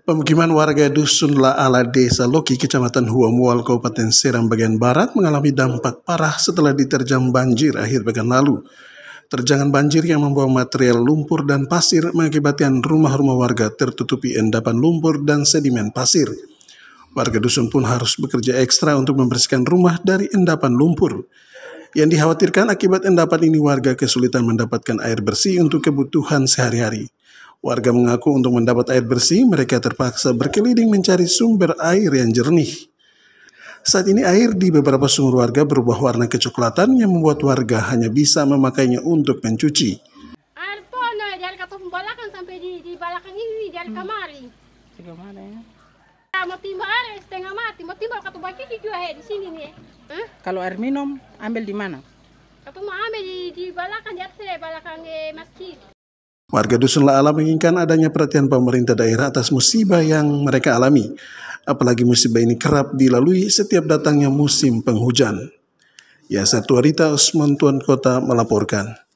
Pemukiman warga Dusun Laala Desa Loki, Kecamatan Huamual, Kabupaten Seram bagian barat mengalami dampak parah setelah diterjang banjir akhir pekan lalu. Terjangan banjir yang membawa material lumpur dan pasir mengakibatkan rumah-rumah warga tertutupi endapan lumpur dan sedimen pasir. Warga dusun pun harus bekerja ekstra untuk membersihkan rumah dari endapan lumpur. Yang dikhawatirkan akibat endapan ini warga kesulitan mendapatkan air bersih untuk kebutuhan sehari-hari. Warga mengaku untuk mendapat air bersih, mereka terpaksa berkeliling mencari sumber air yang jernih. Saat ini air di beberapa sumur warga berubah warna kecoklatan yang membuat warga hanya bisa memakainya untuk mencuci. Air pun dari katong balakan sampai di, di balakan ini, dari kamari. Di kamari ya? Nah, mau timba air setengah mati, mau timba katong baki juga di sini nih. Eh. Huh? Kalau air minum, ambil di mana? Katong mau ambil di, di balakan, di atas balakan eh, masjid. Warga Dusun Laala menginginkan adanya perhatian pemerintah daerah atas musibah yang mereka alami. Apalagi musibah ini kerap dilalui setiap datangnya musim penghujan. Ya, satu Rita Osman Tuan Kota melaporkan.